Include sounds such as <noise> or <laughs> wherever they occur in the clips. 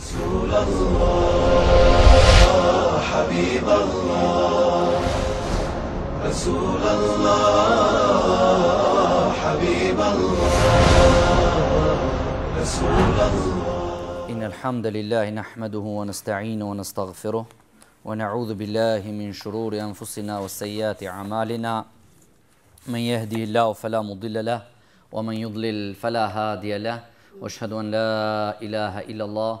رسول الله حبيب الله رسول الله حبيب الله رسول الله إن الحمد لله نحمده ونستعينه ونستغفره ونعوذ بالله من شرور أنفسنا وسيئات أعمالنا من يهدي الله فلا مضل له ومن يضلل فلا هادي له واشهد ان لا اله الا الله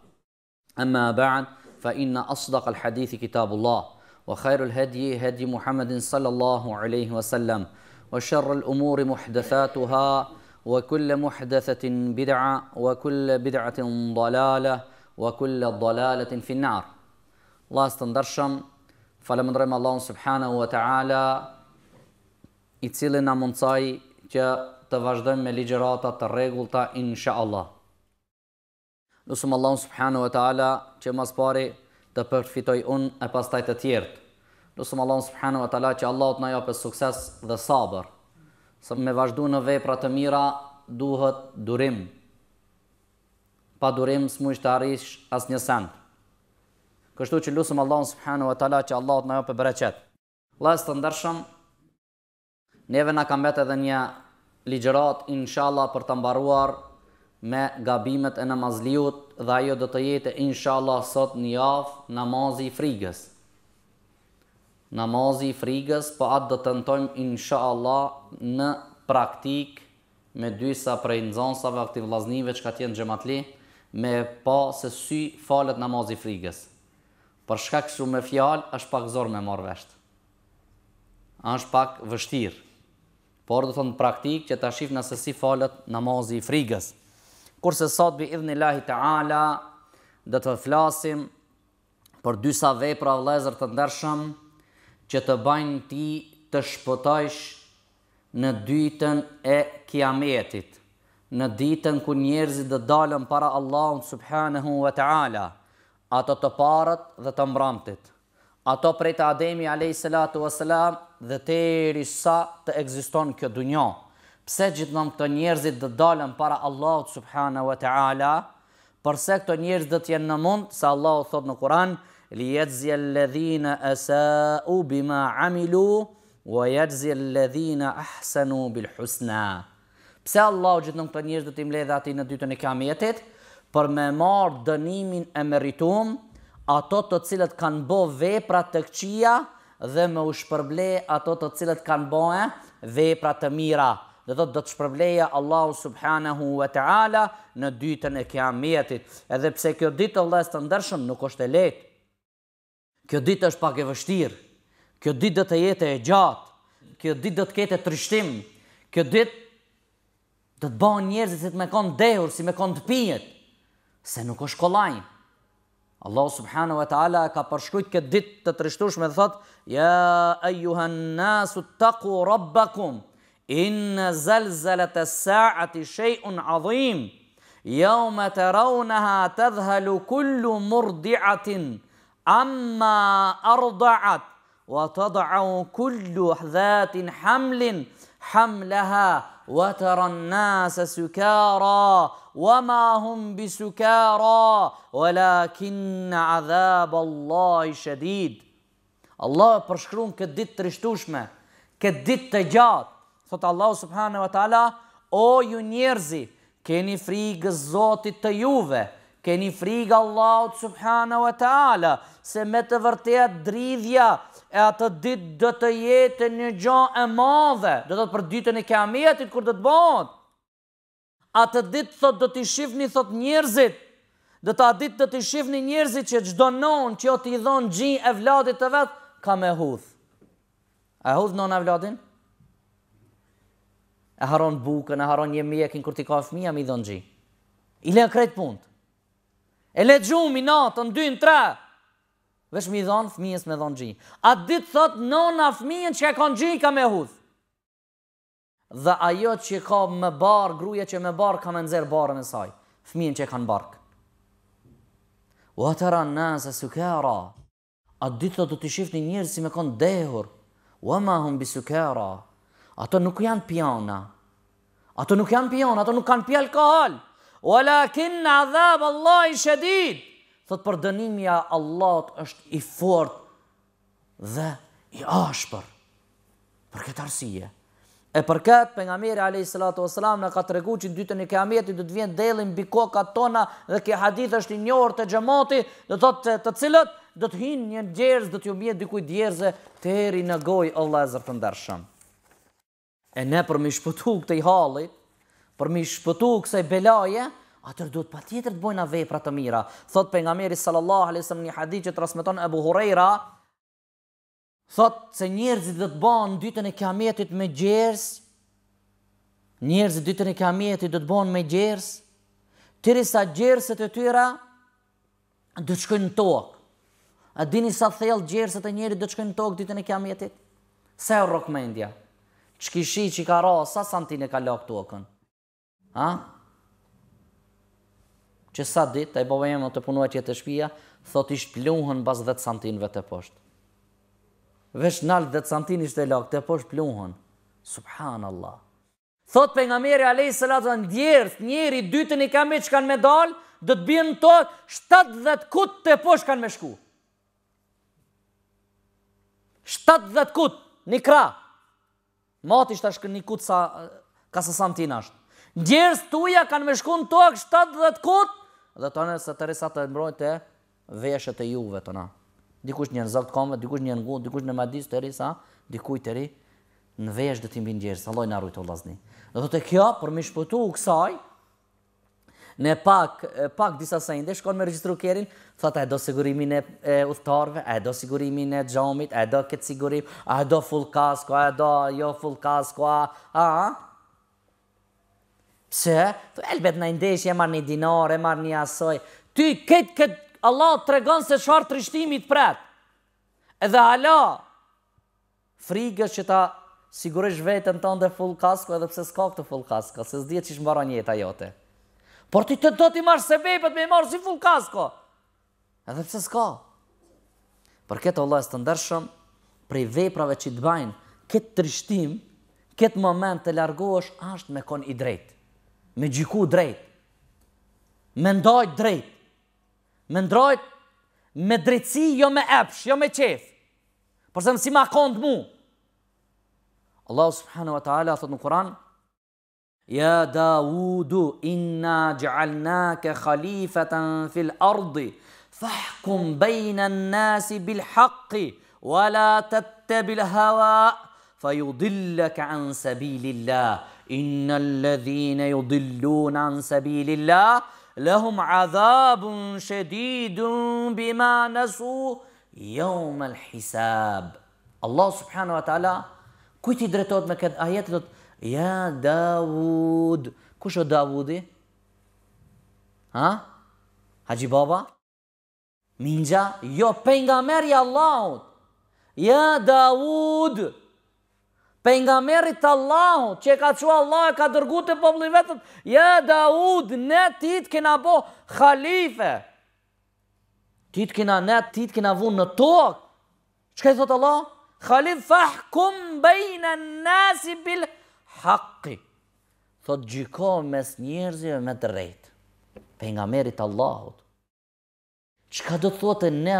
أما بعد فإن أصدق الحديث كتاب الله وخير الهدي هدي محمد صلى الله عليه وسلم وشر الأمور محدثاتها وكل محدثة بدعة وكل بدعة ضلالة وكل ضلالة في النار الله استندرشم فلمندرم الله سبحانه وتعالى اتسلنا cili na mundësaj që të إن شاء الله Lusëm Allahun subhanu e ta'ala që mas pari të përfitoj unë e pas taj të tjertë. Lusëm Allahun subhanu e ta'ala që Allahut në jopë e sukses dhe sabër. Së me vazhdu në vej pra të mira duhet durim. Pa durim së ishtë të arish as një sendë. Kështu që lusëm Allahun subhanu e ta'ala që Allahut në jopë e breqet. Lësë të ndërshëm, neve në kam betë edhe një ligjerat inshallah për të mbaruar me gabimet e namazliut dhe ajo do të jetë inshallah sot një javë namazi i frigës. Namazi i frigës, po atë do të ndojmë inshallah në praktik me dysa prej nëzonsave akti vlaznive që ka tjenë gjematli, me pa se sy falet namazi i frigës. Për shka kësu me fjalë, është pak zorë me marr veshtë. është pak vështirë. Por do të në praktik që ta shifë se si falet namazi i frigës kurse sot bi idhni lahi të dhe të flasim për dysa vepra vlezër të ndërshëm, që të bajnë ti të shpëtojsh në dytën e kiametit, në ditën ku njerëzit dhe dalën para Allahun subhanahu wa ta'ala, ato të parët dhe të mbramtit, ato prej të Ademi a.s. dhe të erisa sa të egziston kjo dunjohë, Pse gjithmonë këto njerëzit do dalën para Allahut subhanahu wa taala? Përse këto njerëz do të jenë në mund sa Allahu thot në Kur'an li yadhzi alladhina asa'u bima amilu wa yadhzi alladhina ahsanu bil husna. Pse Allahu gjithmonë këto njerëz do t'i mbledh ati në dytën e kamjetit, për me marr dënimin e meritum, ato të cilët kanë bo vepra të këqija dhe me u shpërble ato të cilët kanë bë vepra të mira dhe do të shpërbleja Allahu subhanahu wa ta'ala në dytën e kiametit. Edhe pse kjo ditë të lesë të ndërshëm nuk është e letë. Kjo ditë është pak e vështirë. Kjo ditë dhe të jetë e gjatë. Kjo ditë dhe të ketë e trishtim. Kjo ditë dhe të bëhë njerëzit si të me konë dehur, si me konë të pijet. Se nuk është kolajnë. Allah subhanahu wa ta'ala ka përshkujt këtë ditë të trishtushme dhe thotë, Ja, ejuhën nasu, taku rabbakum, Inna zalzalat e saati shejun adhim, jau me të raunaha të dhalu kullu murdiatin, amma ardaat, wa të dhaun kullu hdhatin hamlin, hamleha, wa të rannasa sukara, wa ma hum bi sukara, wa lakin athab Allah i shedid. Allah e përshkru në këtë ditë të rishtushme, këtë ditë të gjatë, thotë Allahu subhanahu wa taala, o ju njerzi, keni frikë Zotit të juve, keni frikë Allahut subhanahu wa taala, se me të vërtetë dridhja e atë ditë do të jetë një gjë e madhe, do të për ditën e Kiametit kur do të bëhet. Atë ditë thotë do të shihni thotë njerëzit, Dhe ta ditë të të shifni njerëzit, që gjdo non që o t'i dhonë gjinë e vladit të vetë, ka me hudhë. A hudhë nënë e vladinë, e haron bukën, e haron një mjekin, kur ti ka fëmija, mi dhënë gji. I le në punt. E le gjumë i natën, dy në tre. Vesh mi dhënë, fëmijës me dhënë gji. A ditë thot, nona fëmijën që e kanë gji, ka me hudhë. Dhe ajo që ka me barë, gruja që me barë, ka me nëzirë barën e saj. Fëmijën që e kanë barkë. U atëra nëse sukera. A ditë thot, të të shifë një njërë si me kanë dehur. U ama hum bi sukera. Ato nuk janë pjana. Ato nuk janë pjana, ato nuk kanë pi alkohol. në adhabë Allah i shedid. Thot për dënimja Allah është i fort dhe i ashpër. Për këtë arsije. E për këtë, për nga mirë, a.s. në ka të regu që në dytën i kiametit dhe të vjen delin bikoka tona dhe ke hadith është i njërë të gjemoti dhe thot të, të cilët dhe të hinë një djerëz dhe të ju mjetë dikuj djerëze të heri në gojë Allah e zërë të e ne për mi shpëtu këtë i halli, për mi shpëtu këtë i belaje, atër duhet pa tjetër të bojna vepra të mira. Thot për nga meri sallallahu alesem një hadit që të rasmeton e buhurera, thot se njerëzit dhe të banë në dytën e kiametit me gjerës, njerëzit dytën e kiametit dhe të banë me gjerës, të sa gjerësit e tyra dhe të shkojnë në tokë. A dini sa thellë gjerësit e njerit dhe të shkojnë në tokë dytën e kiametit? Se rëkmendja, Qkishi që ka ra, sa santin e ka lakë të okën? Ha? Që sa dit, të e bëve jemë të punuaj që të shpia, thot ishtë pluhën bas 10 santinve të poshtë. Vesh nalë 10 santin ishte lakë, të poshtë pluhën. Subhan Allah. Thot për nga meri a lejë sëllatë dhe ndjerët, njeri, dytën i kamit që kanë me dalë, dhe të shtatë dhe 70 kutë të poshtë kanë me shku. 70 kutë, një krahë. Mati është kënë një kutë sa, ka se tina është. Njërës të uja kanë me shkun të akë shtatë dhe të kutë, dhe të anë se të të mbrojt e veshët e juve të na. Dikush një në zëllë dikush një në ngunë, dikush në madisë të rrisa, dikuj të ri, në veshë dhe ti mbi njërës, alloj në arrujtë o lasni. Dhe të kjo, për mi shpëtu u kësaj, në pak, pak disa sende, shkon me registru kjerin, thot, e do sigurimin e uthtarve, e do sigurimin e gjomit, e do këtë sigurim, e do full kasko, e do jo full kasko, a, a, Pse? Tu elbet në ndesh, e marrë një dinar, e marrë një asoj. Ty, këtë, këtë, Allah të regon se shfarë të rishtimit pret. Edhe hala, frigës që ta sigurisht vetën tonë dhe full kasko, edhe pse s'ka këtë full kasko, se s'dje që shmbara njëta jote. Por ti të do t'i marrë se bejpet me i marrë si full kasko. Edhe pëse s'ka. Por këtë Allah e së të ndërshëm, prej vejprave që të bajnë, këtë trishtim, këtë moment të largohësh, ashtë me kon i drejt. Me gjiku drejt. Me ndajt drejt. Me ndrojt me drejtësi, jo me epsh, jo me qef. Por se mësi ma kondë mu. Allah subhanu wa ta'ala, thotë në Kur'an, يا داوود إنا جعلناك خليفة في الأرض فاحكم بين الناس بالحق ولا تتبع الهوى فيضلك عن سبيل الله إن الذين يضلون عن سبيل الله لهم عذاب شديد بما نسوا يوم الحساب الله سبحانه وتعالى كويتي درتوت مكد آيات Ja, Davud. Kush o Davudi? Ha? Haji baba? Minja? Jo, penga meri Allahut. Ja, Davud. Penga meri të Allahut. Që e ka që Allah e ka dërgu të pobli vetët. Ja, Davud. Ne ti të kena bo khalife. Ti të kena ne, ti të kena vun në tokë. Që ka i thotë Allah? Khalif fahkum bejnë në nasi bil haqi, thot gjyko mes njerëzive me të rejtë, pe nga merit Allahut. Qka do të thotë ne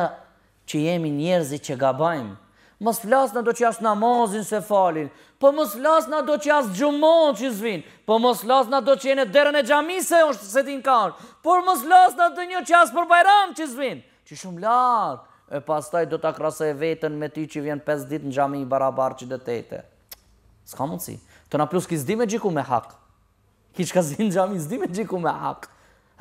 që jemi njerëzi që gabajmë? Mos flas në do që jasë namazin se falin, po mos flas në do që jasë gjumon që zvin, po mos flas në do që jene derën e gjami se është se din kanë, por mos flas në do një që jasë për bajram që zvin, që shumë latë e pastaj do të akrasë e vetën me ti që vjen 5 ditë në gjami i barabar që dhe tete. Ska mundësi të na plus ki zdi me gjiku me hak. Ki ka zdi në gjami, zdi me gjiku me hak.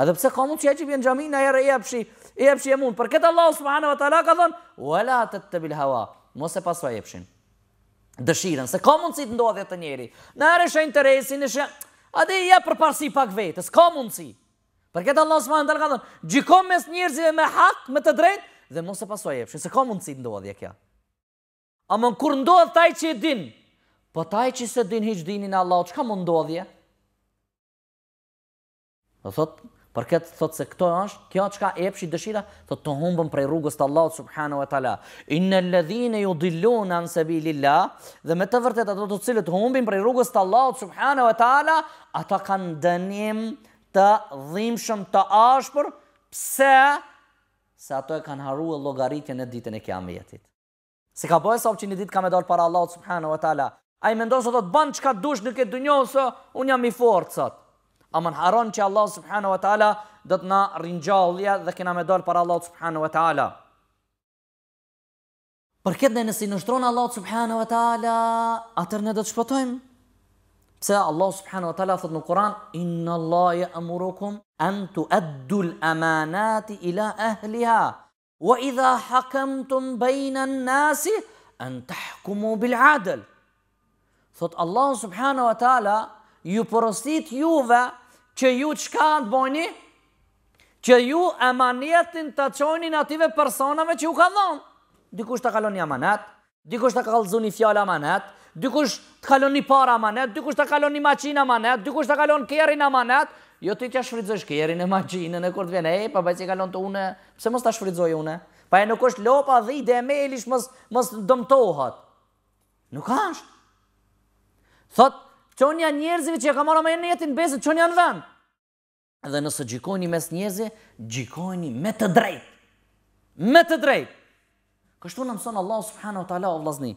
Edhe pse ka mund që e qipje në gjami, në jere e pëshi, e pëshi e mund. Për këtë Allah, Subhanahu wa Ta'ala ka thonë, uela të të bil hawa, mos e pasua e pëshin. Dëshiren, se ka mund të ndodhë të njeri. Në ere shë interesin, shë... A i e për pak vetës, ka mund si. Për këtë Allah, Subhanahu wa Ta'ala ka thonë, gjiko mes njerëzive me hak, me të drejtë dhe mos e pasua se ka mundsi të ndodhë kjo." Amon, kur ndodh taj që e din, Po taj që se din hiq dinin Allah, që ka më ndodhje? Dhe thot, për këtë thot se këto është, kjo që ka epshi dëshira, thot të humbën prej rrugës të Allah, subhanu e tala. Inë në ledhine ju dillonë anë dhe me të vërtet ato të cilët humbin prej rrugës të Allah, subhanu e tala, ata kanë dënim të dhimshëm të ashpër, pse? Se ato e kanë haru e logaritje në ditën e kja jetit. Se ka bëjë sa që një ditë ka me dalë para Allah, subhanu e tala, a i mendojnë se do të banë që ka të dush në këtë dënjohë, se unë jam i forë, sot. A më në haron që Allah subhanu wa ta'ala do të na rinjallja dhe kina me dollë për Allah subhanu wa ta'ala. Për këtë dhe nësi nështronë Allah subhanu wa ta'ala, atër në do të shpotojmë. Pse Allah subhanu wa ta'ala thëtë në Kur'an, Inna Allah e amurukum, anë tu eddu lë amanati ila ahliha, wa idha hakemtum bejna në nasi, anë të hkumu bil Thot Allah subhanahu wa ta'ala ju porosit juve që ju çka të bëni, Që ju emanjetin të qojni në ative personave që ju ka dhënë. Dikush të kalon një amanet, dikush të kalzu një fjallë amanet, dikush të kalon një amanet, dikush të kalon një maqin amanet, dikush të kalon kerin amanet, jo ti tja shfridzojsh kjerin e maqinën e kur të vjen, e, pa bëjë si kalon të une, pëse mës të shfridzoj une? Pa e nuk është lopa dhide e melish mës dëmtohat. Nuk është. Thot, qon janë njerëzive që e ka marrë me në jetin besë, qon në vën. Dhe nëse gjikojni mes njerëzve, gjikojni me të drejtë. Me të drejtë. Kështu në mëson Allah subhanahu wa taala o Vlazni.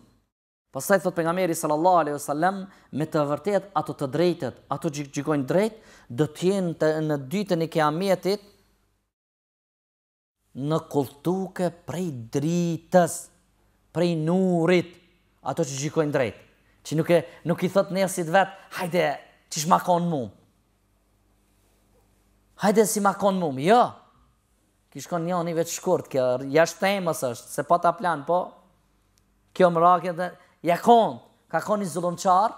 Pastaj thot pejgamberi sallallahu alaihi wasallam, me të vërtetë ato të drejtët, ato që gjikojnë drejt, do të jenë në ditën e Kiametit në kultuke prej dritës, prej nurit, ato që gjikojnë drejt që nuk, e, nuk i thot nesit vetë, hajde, që shmakon mu. Hajde si makon mu, jo. Ki shkon një një vetë shkurt, kjo, jashtë temës është, se pa ta plan, po, kjo më ja kon, ka kon një zullum qarë,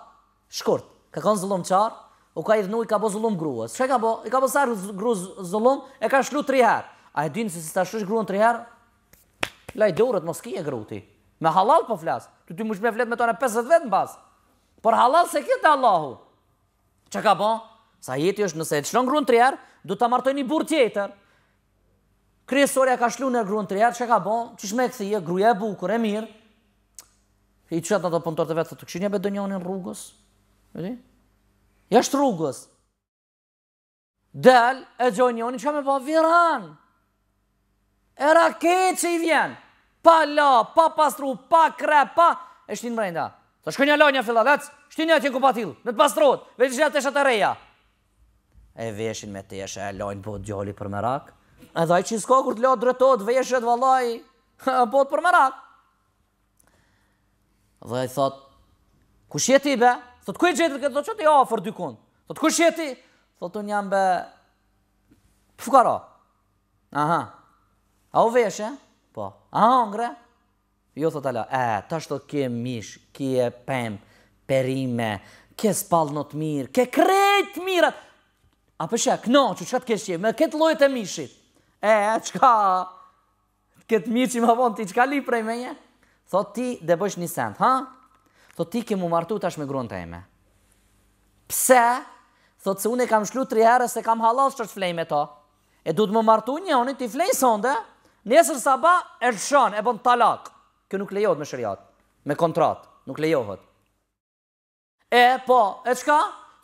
shkurt, ka kon zullum qarë, u ka i dhnu i ka bo zullum gruës. që ka bo, i ka bo sarë gru zullum, e ka shlu tri herë. A e dynë se si ta shlu gruën tri herë, i dorët, mos kje gruëti. Me halal po flas, ty t'i më shme flet me tonë e 50 vetë në pas, por halal se kitë allahu. Çka ka bon? Sa jeti është, nëse e të në grunë të rjerë, du t'a martoj një burë tjetër. Kryesoria ka shlu në grunë të rjerë, qe ka bon? Qe shme e gruaja e bukur, e mirë. I qëtë në të pëntorët e vetë, që të këshin be bedonjonin rrugës, jashtë rrugës, del e djonjonin që me po viran, e raket që i pa la, pa pastru, pa kre, pa, e shtin mrejnda. Të shkën një la një fila, dhec, shtin një ku patil, në të pastruot, veç një atë të reja. E veshin me teshe, e lajnë po djoli për merak, edhe aj që s'ka kur të la dretot, veshet, valaj, <laughs> po të për merak. Dhe i thot, ku shjeti ti be? Thot, ku i gjetit këtë, thot, që t'i ofër kund? Thot, ku shjeti? Thot, unë jam be, Aha, a u veshe? Po, a hongre? Jo, thot ala, e, ta shto kje mish, kje pem, perime, kje spal mirë, kje krejt mirë. A përshja, këno, që që të kështje, me këtë lojt e mishit. E, qka, këtë mirë që më vonë ti, qka li prej me nje? Thot ti, dhe bësh një sent, ha? Thot ti ke mu martu tash me grunë të ime. Pse? Thot se unë e kam shlu tri herës se kam halas që të flej me ta. E du të më martu një, unë ti flej sonde? Nesër saba, ershan, e bën talak. Kjo nuk lejohet me shëriat, me kontrat, nuk lejohet. E, po, e qka?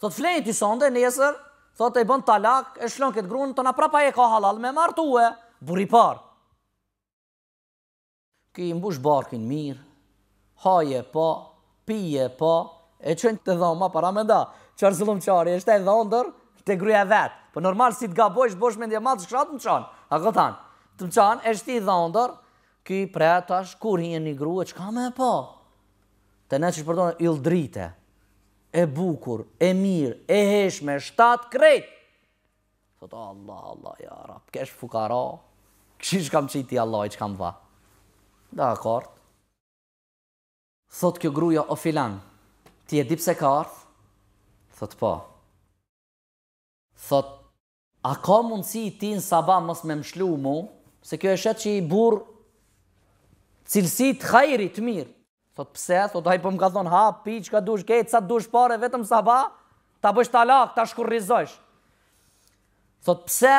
Thot flenjë të sonde, nesër, thot e bën talak, e shlon këtë grunë, të na prapa e ka halal, me martu e, buri par. Ki mbush barkin mirë, haje po, pije po, e qënë të dhoma, para me da, qërë zullum qari, është e dhondër, të gruja vetë, po normal si të gabojsh, bosh me ndje matë, shkratë në qanë, a këtanë të më qanë, është ti dhëndër, këj prej tash, kur hinë një grua, që ka me po? Të ne që shpërdojnë, il drite, e bukur, e mirë, e heshme, shtatë krejtë. Thotë, Allah, Allah, ja, rap, kesh fukara, këshish kam qiti Allah, i që kam va. Dhe akartë. Thotë kjo gruja, o filan, ti e dipse ka ardhë? Thotë, po. Thotë, A ka mundësi ti në sabah mësë me mshlu mu, Se kjo e shet që i burë cilësi të hajri të mirë. Thot pse, thot hajpo më ka thonë ha pi, që ka dush, kejtë, sa dush pare, vetëm sa ba, ta bësh talak, ta shkurrizojsh. Thot pse,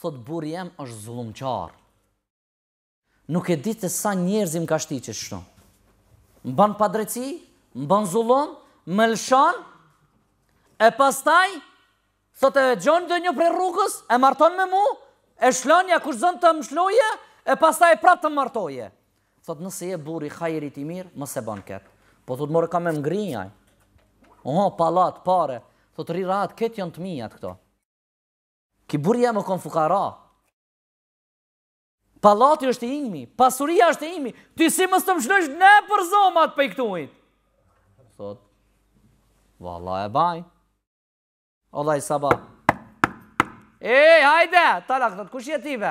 thot burë jem është zullum qarë. Nuk e ditë të sa njerëzim ka shti që shtu. Më banë padreci, më banë zullum, më lëshan, e pastaj, thot e gjonë dhe një prej rrugës, e me e marton me mu, e shlanja kush zënë të mshloje, e pasta e pratë të mërtoje. Thotë nëse je buri kajrit i mirë, më se banë këtë. Po thotë morë kam e mgrinjaj. ngrinjaj. Oho, palat, pare. Thotë rirat, këtë janë të mijat këto. Ki buri e më konë fukara. Palati është i imi, pasuria është i imi. Ty si më së të mshlojsh ne për zomat për i këtujt. Thotë, vala e bajnë. Allah i sabah. E, hajde, talak, thot, kush jeti be?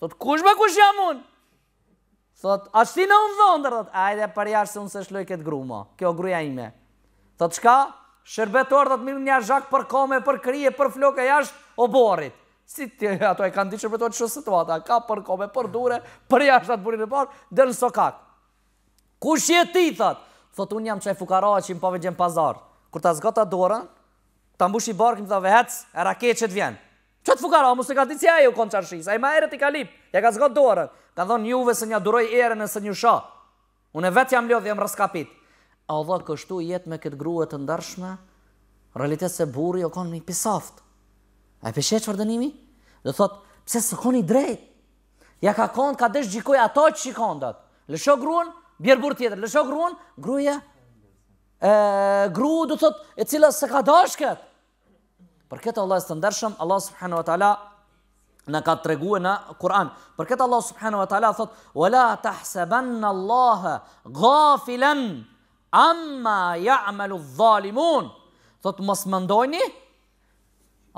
Thot, kush be kush jam unë? Thot, ashtë ti në unë dhondër, thot, hajde, për jashtë se unë se shloj këtë grumo, kjo gruja ime. Thot, shka? Shërbetor, thot, mirë një zhak për kome, për krije, për floke, jashtë, o borit. Si ti, <laughs> ato e kanë di shërbetor që situata, ka për kome, për dure, për jashtë atë burin e parë, dhe në sokak. Kush jeti, thot? Thot, unë jam që e fukaroa që i më pove gjem pazar. Kur ta zgota dorën, ta mbush i barkë, më thot, vehec, e rakeqet vjenë. Qëtë fukara, mësë të ka ditë si u konë qarëshi, sa i ma erët i ka lipë, ja ka zgotë dorën, ka dhonë juve se nja duroj erën nëse një shohë, unë vetë jam lodhë, jam rëskapit. A o dhe kështu jetë me këtë gruët të ndarshme, realitet se buri o konë një pisaft. A e pëshe qërë dënimi? Dhe thotë, pse s'koni drejt? drejtë? Ja ka konë, ka desh gjikoj ato që i konë dhëtë. Lësho gruën, bjerë burë tjetër, lëshoj gruan, gruaja. e, gru, du thot, e cila se ka Për këtë Allah është të ndërshëm, Allah subhanahu wa ta'ala në ka të reguë në Kur'an. Për këtë Allah subhanahu wa ta'ala thotë, wa la tahseben Allah gafilen amma ja'malu dhalimun. Thotë, mos më ndojni?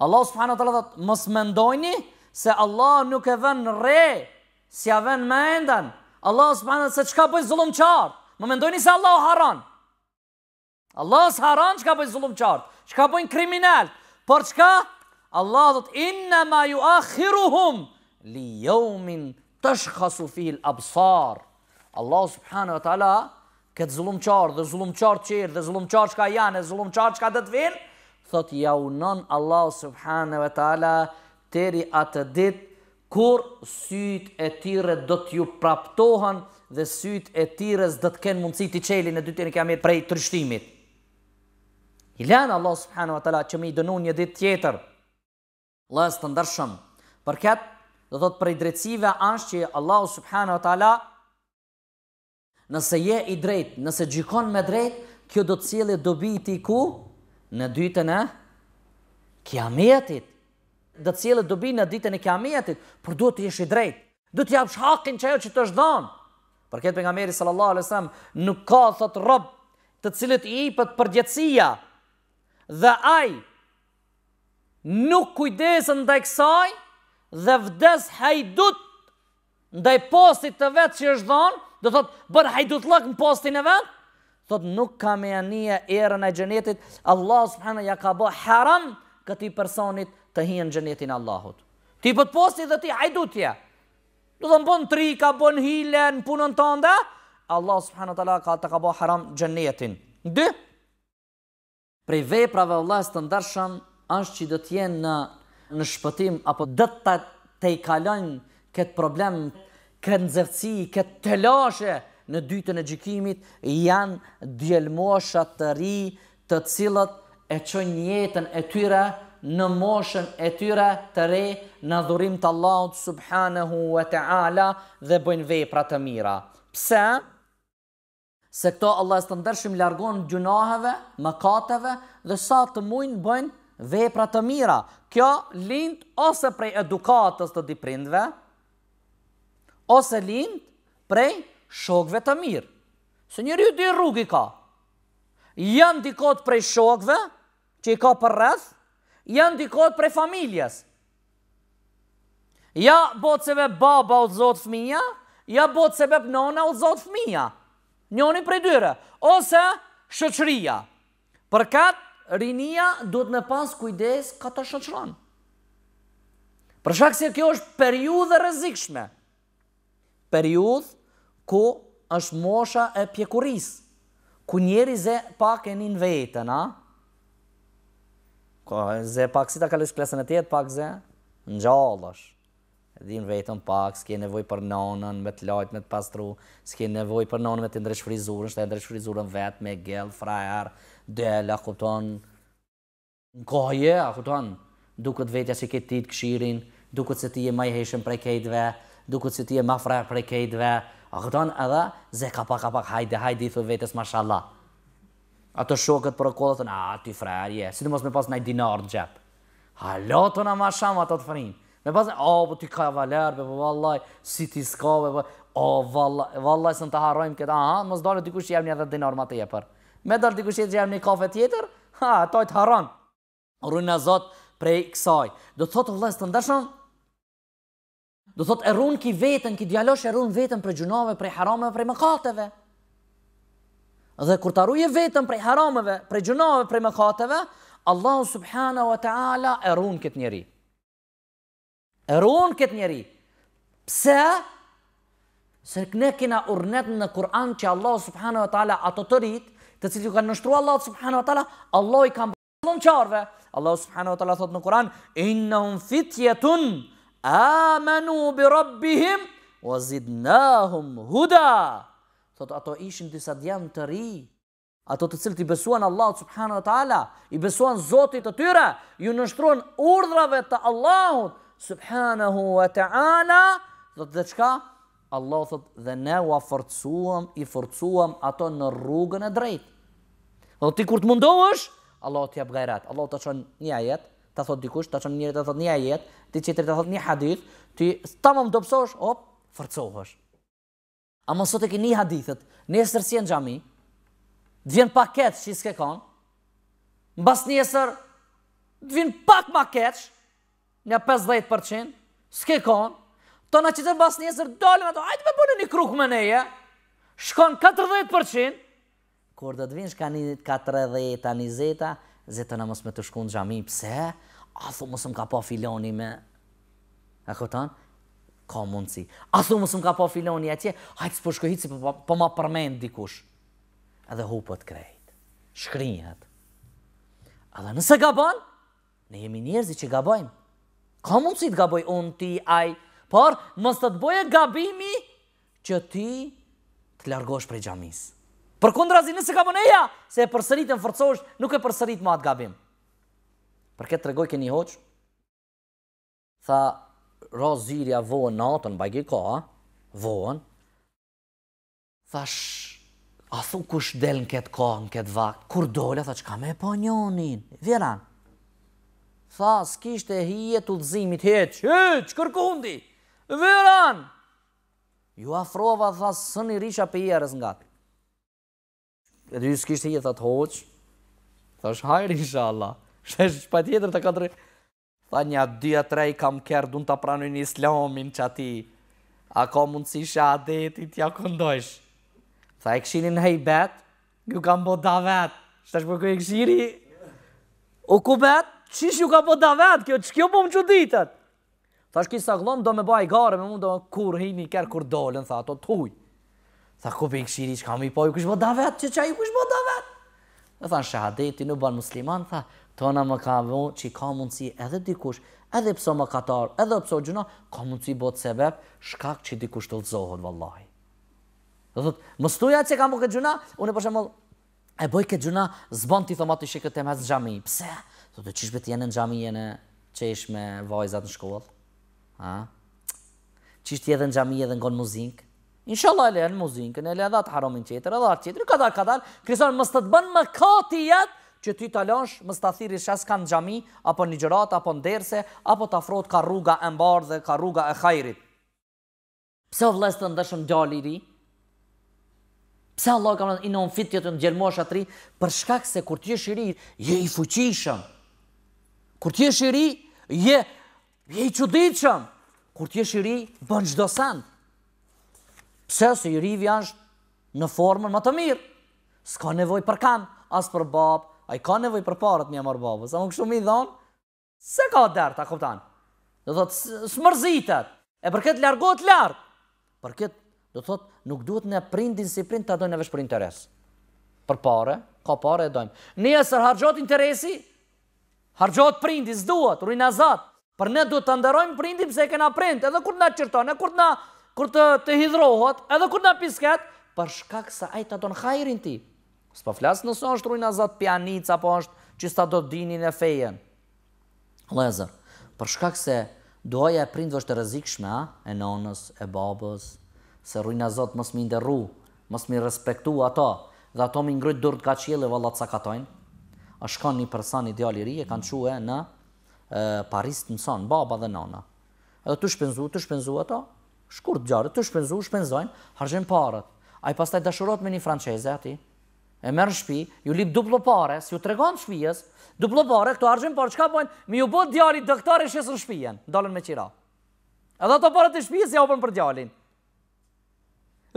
Allah subhanahu wa ta'ala thotë, mos më ndojni? Se Allah nuk e vën re, si a vën me endan. Allah subhanahu wa ta'ala, se qka pëjë zulum qartë, Më më ndojni se Allah o haran. Allah së haran që ka pëjë zulum qartë, që ka kriminalë, Por çka? Allah dhët, inna ma ju akhiruhum, li jomin të shkhasu fil absar. Allah subhanu wa ta'la, këtë zulum qarë dhe zulum qarë qërë dhe zulum qarë qka janë dhe zulum qarë qka dhëtë vinë, thot jaunon Allah subhanu wa ta'la teri atë dit kur sytë e tire do t'ju praptohen dhe sytë e tire zë dhëtë kenë mundësi t'i qelin e dytjen e kiamet prej trishtimit. I lënë Allah subhanahu wa taala që më i një ditë tjetër. Allah të ndërshëm. Për këtë do thot për drejtësive anash që Allah subhanahu wa taala nëse je i drejtë, nëse gjikon me drejtë, kjo do të cilë do bi ti ku në dytën e kiametit. Do të cilë do bi në ditën e kiametit, por duhet të jesh i drejtë. Do të japsh hakin çajo që të shdhon. Për këtë pejgamberi sallallahu alajhi wasallam nuk ka thot rob të cilët i për përgjegjësia, dhe aj nuk kujdesën ndaj kësaj dhe vdes hajdut ndaj postit të vetë që është dhonë, dhe thotë bërë hajdut lëkë në postin e vetë, thotë nuk ka me anje erën e gjenetit, Allah subhanë ja ka bërë haram këti personit të hinë gjenetin Allahut. Ti pëtë postit dhe ti hajdutje, du dhe në bënë tri, ka bënë hile, në punën të ndë, Allah subhanë të la ka të ka bërë haram gjenetin. Dë, prej veprave Allahs të ndarshëm është që do të jenë në në shpëtim apo do ta të i kalonjë këtë problem, këtë nxehtësi, këtë telashe në dytën e gjykimit janë djelmosha të ri, të cilët e çojnë jetën e tyre në moshën e tyre të re në dhurim të Allahut subhanahu wa ta'ala dhe bëjnë vepra të mira. Pse? se këto Allah së të ndërshim largon gjunaheve, mëkateve dhe sa të mujnë bëjnë vepra të mira. Kjo lind ose prej edukatës të diprindve, ose lind prej shokve të mirë. Se një rjë di rrug i ka. Janë dikot prej shokve që i ka për rreth, janë dikot prej familjes. Ja botëseve baba o zotë fëmija, ja botëseve pënona o zotë fëmija. Ja njoni për dyre, ose shëqëria. Për katë, rinia duhet me pas kujdes ka të shëqëron. Për shak se kjo është periudhe rëzikshme. Periudh ku është mosha e pjekuris, ku njeri ze pak e njën vetën, a? Ko, ze pak si ta kalush klesën e tjetë, pak ze në gjallë është dhinë vetëm pak, s'ke nevoj për nonën me të lajtë, me të pastru, s'ke nevoj për nonën me të ndrysh frizurën, s'te ndrysh frizurën vetë me gelë, frajar, dela, kuptonë, në kohëje, a kuptonë, duke të vetja që ke ti të këshirin, duke të se ti e maj heshen prej kejtëve, duke të se ti e ma frajar prej kejtëve, a kuptonë edhe, ze ka pak, ka pak, hajde, hajde, i thë vetës, mashallah. A të shokët për kodët, a ty frajar, si të mos me pas nëjë dinar në gjepë. Halotën a ma shama të të frinë. Me bazën, a, po ti ka valer, po vallaj, si ti s'ka, po vallaj, vallaj s'n ta harrojm këta, aha, mos dalë dikush që jam një 10 dinar më tepër. Me dal dikush që jam në kafe tjetër, ha, ato i harron. Rrin na Zot prej kësaj. Do thot vëllai të ndashon? Do thot e rrun ki veten, ki djalosh erun rrun për gjunave, për harame, për mëkateve. Dhe kur të rruje veten për harameve, për gjunave, për mëkateve, Allahu subhana wa taala erun rrun kët njerëz. E ruon këtë njeri. Pse? Se ne kina urnet në Kur'an që Allah subhanu wa ta'la ato të rritë, të cilë ju ka nështru Allah subhanu wa ta'la, Allah i kam përgjën në qarve. Allah subhanu wa ta'la thotë në Kur'an, inna unë fitjetun, amenu bi rabbihim, wa zidnahum huda. Thotë ato ishin disa djemë të rri, ato të cilë të i besuan Allah subhanu wa ta'la, i besuan zotit të tyre, ju nështruan urdrave të Allahut, subhanahu wa ta'ala, dhe të dhe qka? Allah thot, dhe ne u aforcuam, i forcuam ato në rrugën e drejt. Dhe ti kur të mundohësh, Allah të jabë gajrat, Allah të qënë një ajet, të thot dikush, të qënë njërë të thot një ajet, ti qëtër të thot një hadith, ti të më më dopsosh, op, forcohësh. A më sot e ki një hadithet, një si e në gjami, të vjen paket që i s'ke kanë, në bas njësër, të vjen pak ma keqë, një 50%, s'ke konë, të në bas njësër dolin ato, ajtë me bënë një kruk me neje, shkon 40%, kur dhe të vinë shka një 40% a një zeta, zeta në mësë me të shkunë gjami, pse? A thu mësë më ka po filoni me, e këtën? Ka mundësi. A thu mësë më ka po filoni atje, hajtë s'po shkohitë si po, po ma po përmenë dikush. Edhe hu pët krejt, shkrinjët. Edhe nëse gabon, ne jemi njerëzi që gabojmë, Ka mundësi të gaboj unë ti aj, por mës të të boje gabimi që ti të largosh prej gjamis. Për kundra nëse se gaboneja, se e përsërit e më nuk e përsërit ma atë gabim. Për këtë të regoj një hoqë, tha rozirja vohën natën, bajgi koha, vohën, thash, a thu kush del në këtë kohë, në këtë vakt, kur dole, tha që ka me e po njonin, vjeranë tha s'kishte hije të dhëzimit, heq, heq, kërkundi, vëran, ju afrova, tha sën i risha për jërës nga. E dy s'kishte hije, tha të hoq, tha është hajri, isha Allah, <laughs> shesh shpa tjetër të këtëri, tha një, dyja, trej, kam kërë, dun të pranu një islamin që ati, a ka mundësi shadetit, tja këndojsh, tha e këshinin hej bet, ju kam bo da vet, shesh për po këj këshiri, u ku betë, qish ju ka po da vetë kjo, që kjo po më që ditët? Tha shki sa glom, do me baj gare, me mund do me kur hini, kër kur dolen, tha ato tuj. Tha ku bëjnë këshiri, që kam i po, ju kush po da vetë, që qa ju kush po da vetë? Dhe shahadeti, në banë musliman, tha, tona më ka vë, që ka mundësi edhe dikush, edhe pëso më katar, edhe pëso gjuna, ka mundësi botë sebep, shkak që dikush të lëzohën, vallaj. Dhe thotë, më stuja që ka më këtë gjuna, unë e përshemë, e boj këtë gjuna, zbon të i të shikët e mes gjami, pëse? Do të qishë bëtë jenë në gjami jenë që ishë me vajzat në shkollë? Ha? Qishë të jetë në gjami nga në muzinkë? Inshallah e në muzinkë, e lehen dhe atë haromin qeter, edhe atë qeter, këtar, këtar, kërësonë, mështë të bënë më kati jetë, që ty të lënsh, më stathiri shes kanë gjami, apo një gjërat, apo në derse, apo të afrot ka rruga e mbarë dhe ka rruga e kajrit. Pse o vlesë të ndëshëm gjalli ri? Pse Allah ka më në fitjet të në për shkak se kur ty është i ri, je i fuqishëm. Kur ti je i ri, je je i çuditshëm. Kur ti je i ri, bën çdo san. Pse se i ri vjen në formën më të mirë. S'ka nevojë për kan, as për bab, ai ka nevojë për parët një më marr sa më kështu mi i dhon. Se ka dërë t'a kuptan? Do thot smërzitat. E për këtë largohet lart. Për këtë do thot nuk duhet ne prind ta dojnë vesh për interes. Për parë, ka parë e dojmë. Nëse harxhot interesi, Harxhohet prindi, s'duat, ruinazat. për ne duhet ta nderojmë prindin pse e kena prind, edhe kur na çerton, edhe kur na kur të të hidhrohet, edhe kur na pisket, për shkak se ai ta don hajrin ti. S'po flas në son është ruinazat pianic apo është që sa do dinin e fejen. Lazer. Për shkak se doja e prind është rrezikshme, a, e nonës, e babës, se ruinazat mos më ndërru, mos më respektu ato, dhe ato më ngrytë durt ka valla ca është kanë një person ideal i ri, e kanë mm. quhe në e, Paris të mëson, baba dhe nana. Edhe të shpenzu, të shpenzu ato, shkur të gjarë, të shpenzu, shpenzojnë, hargjën parët. A i pastaj dashurot me një franceze ati, e merë shpi, ju lip duplo pare, si ju tregon shpijes, duplo pare, këto argjën pare, çka pojnë, mi ju bë djali dëktar e shesën shpijen, dalën me qira. Edhe ato pare të shpijes ja opën për djalin.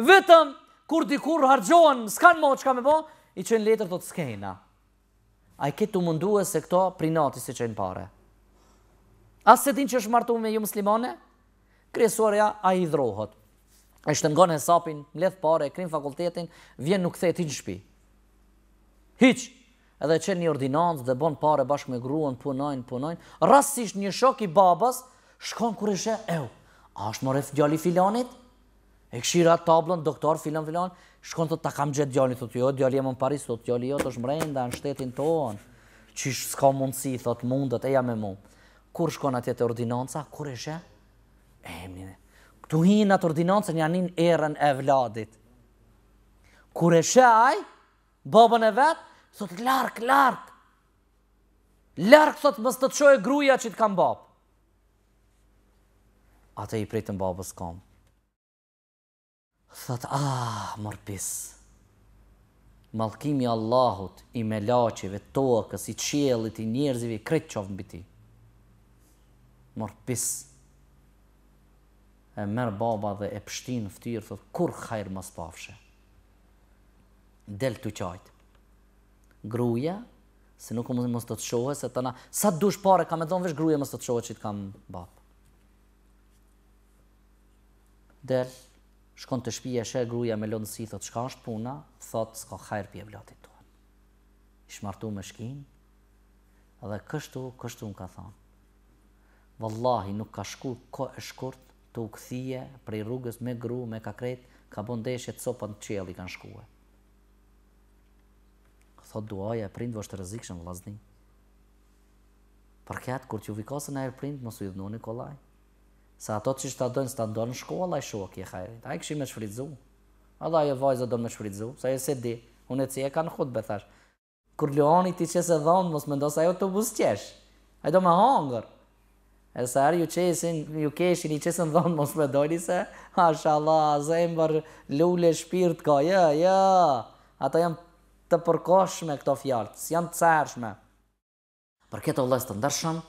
Vetëm, kur dikur hargjohen, s'kan mo qka me i qenë letër të të a i këtë të mundua se këto prinati se qenë pare. Asë se din që është martu me ju muslimane, kresuarja a i dhrohët. E shtëngon e sapin, mleth pare, krim fakultetin, vjen nuk the ti në shpi. Hiq, edhe qenë një ordinantë dhe bon pare bashkë me gruan, punojnë, punojnë, rastisht një shok i babas, shkon kur e eu, a është më ref gjali filanit? E këshira tablën, doktor, filan, filan, filan, shkon të ta kam gjithë djali, thot, jo, djali jemë në Paris, thot, djali jo, të shmrenda, në shtetin tonë, që s'ka mundësi, thot, mundët, e jam e mu. Kur shkon atje të ordinanca, kur e shë? E, mine. Këtu hinë atë ordinanca, një anin erën e vladit. Kur e shë aj, babën e vetë, thot, lark, lark. Lark, thot, më të të shojë gruja që të kam babë. Ate i pritën babës kompë thot, ah, mërë pisë. Malkimi Allahut i melacive, tokës, i qelit, i njerëzive, i kretë qovë në biti. Mërë E merë baba dhe e pështinë ftyrë, thot, kur kajrë më spafshe? Del të qajtë. Gruja, se nuk më më së të qohë, se të na, sa të dush pare, kam e dhonë vesh gruja më së të që të kam bapë. Del shkon të shpija e gruja me lëndësi, thot, shka është puna, thot, s'ka kajrë pje vlatit të I shmartu me shkin, edhe kështu, kështu më ka thonë. Vëllahi, nuk ka shku ko e shkurt të u këthije prej rrugës me gru, me kakret, ka bondeshje të sopën të qeli kanë shkue. Thot, duaja e prindë vështë të rëzikshën vlazni. Për këtë, kur që u vikosën e e mos u idhënu një kolaj. Sa ato që shtë të dojnë, së të ndonë në shko, Allah i shua kje kajrit. A i këshim me shfridzu. Allah i jo e vajzë do me shfridzu. Sa e jo se di, unë e cije ka në khutë bethash. Kur leoni ti që se dhonë, mos me ndosë ajo të busqesh. A i do me hangër. E sa erë ju qesin, ju keshin i qesin dhonë, mos me dojni se, asha Allah, zemër, lule, shpirt ka, ja, ja. Ata janë të përkoshme këto fjartë, si janë të cershme. Për këto lëstë të ndërshëm,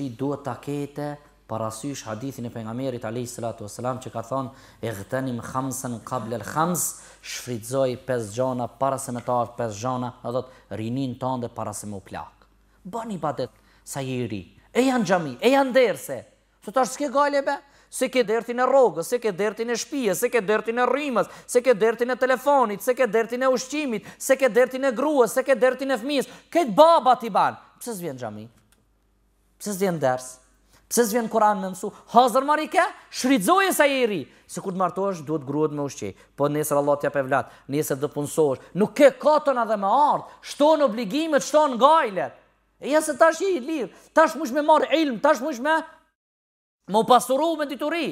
ri duhet ta kete, parasysh hadithin e pejgamberit alayhi salatu wasalam që ka thonë ightanim khamsan qabla al khams shfrytzoi pesë gjona para se me të ardh pesë gjona do thot rinin tonde para se me u plak bën ibadet sa i ri e janë xhami e janë derse se tash ske gale be se ke dertin e rrogës se ke dertin e shtëpisë se ke dertin e rrimës se ke dertin e telefonit se ke dertin e ushqimit se ke dertin e gruas se ke dertin e fëmisë kët babat i ban pse s'vjen xhami pse s'vjen derse Pse s'vjen Kur'an me mësu? Hazër marike, e sa i ri. Se kur të martohesh, duhet gruat me ushqej. Po nesër Allah t'ja pe vlat, nesër do punsohesh. Nuk ke katën edhe me ardhë, shton obligimet, shton gajlet. E ja se tash i lirë, tash mësh me marr ilmë, tash mësh me më pasuru me dituri.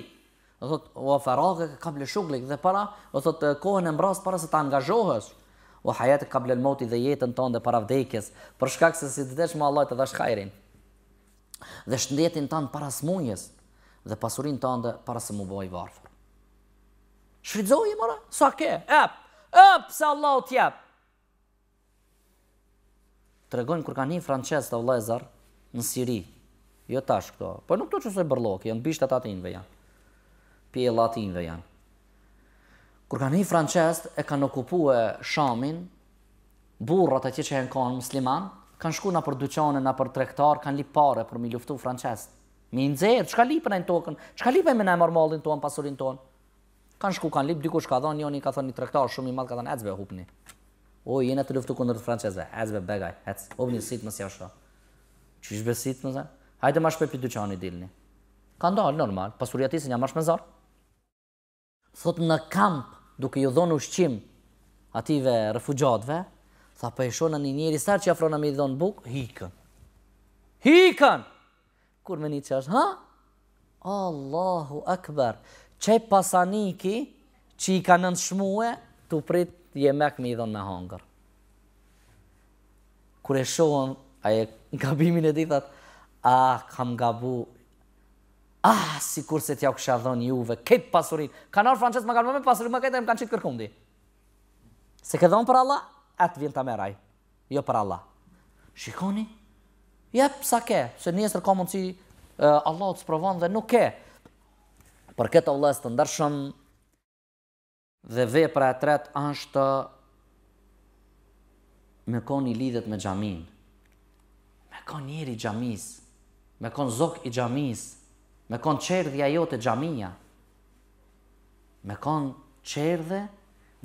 Dhe thot, o ferake, ka ble shuklik dhe para, dhe thot, kohën e mbras para se ta angazhohës. O hajate ka ble lmoti dhe jetën tonë para vdekjes, për shkak se si të desh me Allah të dhash dhe shëndetin tanë parasmunjes dhe pasurin tanë para se mu bëj varfër. Shridzoj i mëra, sa ke, ep, ep, se Allah o tjep. Të regojnë kërka një frances të vlezar në Siri, jo tash këto, po nuk të që se bërlok, janë bishtë atë atinve janë, pje e latinve janë. Kërka një frances e kanë okupu e shamin, burrat e që që e në konë musliman, kanë shku na për dyqane, na për tregtar, kanë li parë për mi luftu francez. Mi nxer, çka li për ai tokën? Çka li për me na marr mallin tuan pasurin tuan? Kan shku kan lip dikush ka dhan joni ka thani tregtar shumë i madh ka dhan ecve hupni. O jena të luftu kundër francezëve, ecve begaj, ec. O vini sit mos jasho. Çi jbe sit Hajde ma pe pi dyqani dilni. Kan dal normal, pasuria ti se nja mash me zar. Sot në kamp duke ju dhon ushqim ative refugjatëve, Tha për po e shona një njeri sarë që ja frona me i dhonë bukë, hikën. Hikën! Kur me një që është, ha? Allahu akber, që pasaniki që i ka në nëshmue, të prit jemek me i dhonë me hangër. Kur e shohën, a e gabimin e ditat, a, kam gabu, a, ah, si kur se t'ja u kësha dhonë juve, këtë pasurit, ka nërë Frances, ma ka me pasurit, ma këtë, e më kanë qitë kërkundi. Se këtë për Allah, atë vjen ta merraj. Jo për Allah. Shikoni? Jep sa ke, se njësër ka mundsi Allahu Allah të sprovon dhe nuk ke. Për këtë Allah së të ndërshëm dhe vepra e tretë është me kon i lidhet me gjamin. Me kon njëri gjamis, me kon zok i gjamis, me kon qerdhja jote xhamia. Me kon qerdhe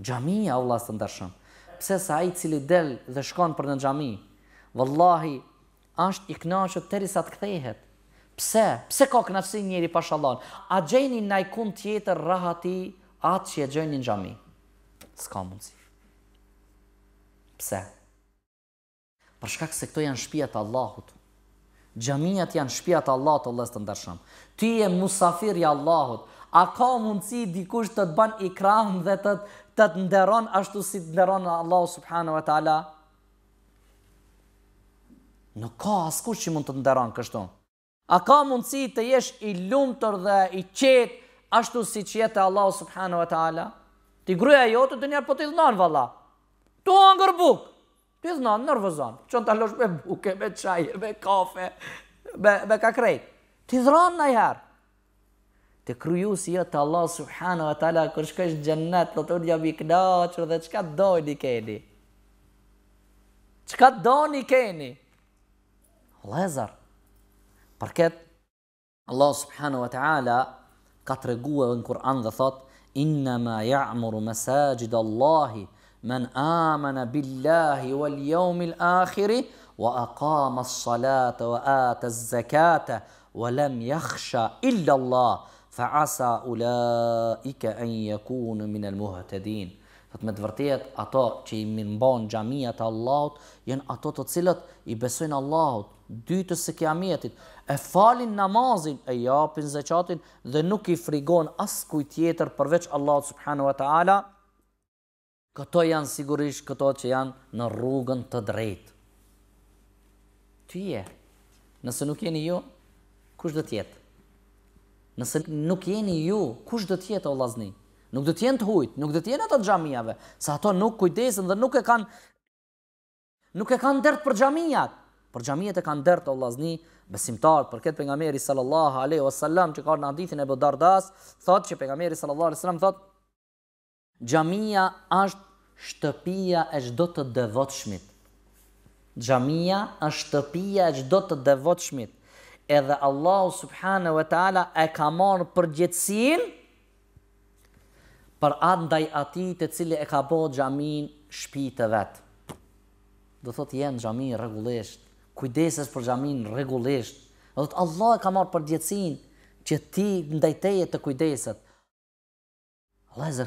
xhamia Allah së të ndërshëm pse sa i cili del dhe shkon për në xhami, Vëllahi, është i kënaqur derisa të kthehet. Pse? Pse ka kënaqësi njëri pa shallon? A gjeni në ajkun tjetër rahati atë që e gjeni në xhami? S'ka mundësi. Pse? Për shkak se këto janë shpijat Allahut. Xhamiat janë shpijat Allahut, Allahut, Allahu të ndershëm. Ti je musafir i Allahut. A ka mundësi dikush të të ban krahën dhe të të të nderon ashtu si të nderon në Allahu Subhanahu wa Ta'ala? Nuk ka askush që mund të të nderon kështu. A ka mundësi të jesh i lumëtër dhe i qetë ashtu si që jetë Allahu Subhanahu wa Ta'ala? Ti gruja jote të njerë po të i valla. Tu angër bukë. Ti i nërvëzanë, nërvëzon. Qënë të alosh me buke, me qaje, me kafe, me, kakrejtë. Ti i dhënon në të kryu si jëtë Allah subhanu wa ta'la kërshkësh gjennet dhe të unë jam i knaqër dhe qëka të keni? Qëka të dojë një keni? Lezar, përket Allah subhanu wa ta'la ka të reguë në Kur'an dhe thot Inna ma ja'mur mesajid Allahi men amana billahi wal jomil akhiri wa aqama s-salata wa ata s-zakata wa lem jakhsha illa Allah fa asa ulaika an yakun min al muhtadin do të vërtet ato që i mirëmban xhamia të Allahut janë ato të cilët i besojnë Allahut dytës së kiametit e falin namazin e japin zakatin dhe nuk i frigon as kujt tjetër përveç Allahut subhanahu wa taala këto janë sigurisht këto që janë në rrugën të drejtë ti je nëse nuk jeni ju kush do të jetë Nëse nuk jeni ju, kush do të jetë vllazni? Nuk do të jenë të hujt, nuk do të jenë ato xhamiave, sa ato nuk kujdesen dhe nuk e kanë nuk e kanë dert për xhamiat. Për xhamiat e kanë o vllazni besimtarët, për këtë pejgamberi sallallahu alaihi wasallam që ka në hadithin e Budardas, thotë që pejgamberi sallallahu alaihi wasallam thotë xhamia është shtëpia e çdo të devotshmit. Xhamia është shtëpia e çdo të devotshmit edhe Allahu subhanahu wa taala e ka marrë përgjegjësin për andaj ati të cili e ka bë xhamin shtëpi të vet. Do thotë jenë gjamin rregullisht, kujdeses për xhamin rregullisht. Do thotë Allah e ka marrë për që ti ndaj teje të kujdeset. Allah e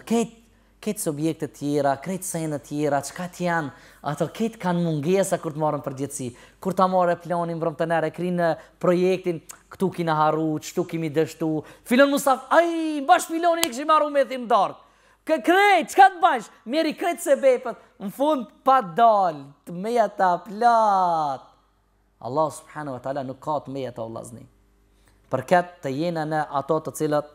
këtë subjekte tjera, këtë senet tjera, që ka t'janë, ato këtë kanë mungesa kur të marën përgjëtësi, kur të marë e planin vërëm të nere, e kri në projektin, këtu kina haru, qëtu kimi dështu, filon Mustaf, aj, bash filonin e këshë maru me thimë dardë, kë krejt, që ka të bash, mjeri krejt se bepët, në fund pa dalë, të meja të platë, Allah subhanu wa ta'ala nuk ka të meja të ulazni, për këtë të jena në ato të cilat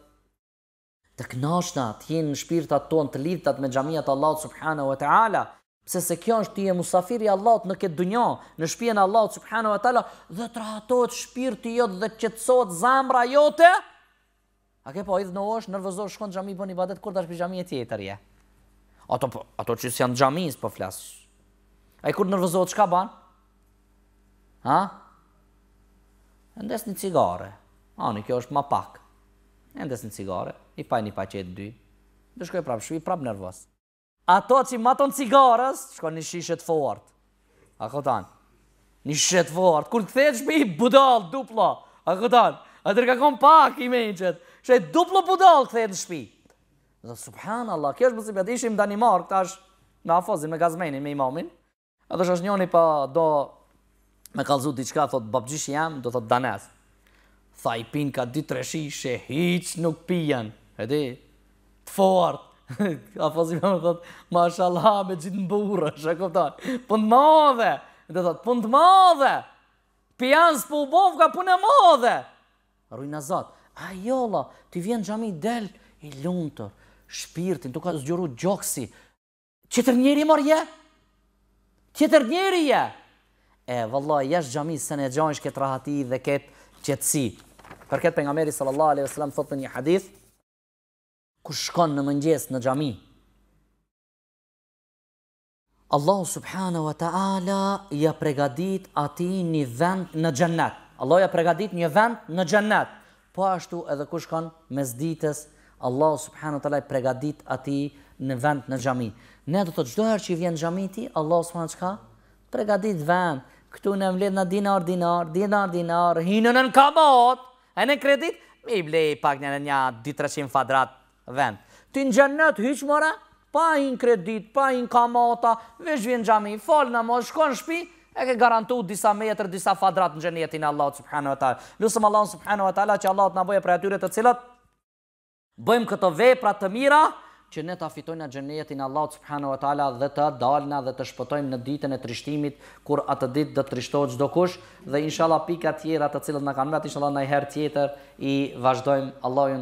të knashna, të jenë në shpirtat tonë, të lidhtat me gjamiat Allah subhanahu wa ta'ala, pëse se kjo është ti e musafiri Allah në këtë dënjo, në e Allah subhanahu wa ta'ala, dhe të rahatot shpirti jot dhe qëtësot zamra jote, a ke po idhë në osh, shkon të gjami, bën ibadet badet, kur të është gjami e tjetër, je? Ato, po, ato që janë gjamis, po flasë. A i kur nërvëzor, çka ban? Ha? Endes një cigare. Ani, kjo është ma pak. Endes një cigare i pa një paqet dy. Dhe shkoj prapë shvi, prapë nervos. Ato që maton cigarës, shkoj një shishet fort. A këtan, një shishet fort. Kur këthe të shpi, budal, duplo. A këtan, a tërë pak i menqet. Shë e duplo budal këthe të shpi. Dhe subhan Allah, kjo është mësipet, ishim da marë, këta është nga afozin me gazmenin, me imamin. A dhe është njoni pa do me kalzu t'i qka, thot, babgjish jam, do thot danes. Tha i pin ka 2-3 shishe, hiq nuk pijen edhe të fort, <laughs> a fazi më thot, mashallah me gjithë në burë, <laughs> shë këptar, pëndë madhe, dhe thot, pëndë madhe, pjans për u bovë ka pune madhe, rujna zatë, a jolla, ti vjen gjami del, i luntër, shpirtin, tu ka zgjuru gjoksi, qëtër njeri marë je, qëtër njeri je, e, valla, jeshtë gjami se ne gjanjsh këtë rahati dhe këtë qëtësi, për këtë për nga meri sallallahu aleyhi vësallam, thotë një hadithë, ku shkon në mëngjes në gjami. Allahu subhana wa ta'ala ja pregadit ati një vend në gjennet. Allah ja pregadit një vend në gjennet. Po ashtu edhe ku shkon me zdites, Allahu subhana wa ta'ala i pregadit ati në vend në gjami. Ne do të thotë, herë që i vjen xhamiti, gjami ti, Allah subhana qka? Pregadit vend, këtu në mbledh në dinar, dinar, dinar, dinar, hinën në kabot, e në kredit, i blej pak një një një 300 një vend. Ti në gjennet hyqë mëre, pa i në kredit, pa i në kamata, vesh vjen gjami i falë në mos, shko në shpi, e ke garantu disa metrë, disa fadrat në gjennetin Allah subhanu e talë. Lusëm Allah subhanu e talë, që Allah të naboje për e atyre të cilët, bëjmë këto vepra të mira, që ne të afitojnë në gjennetin Allah subhanu e talë, dhe të dalna dhe të shpëtojmë në ditën e trishtimit, kur atë ditë dhe të trishtojnë gjdo kush, dhe inshallah pika tjera të cilët në kanë met, inshallah në i herë tjetër i vazhdojmë Allah ju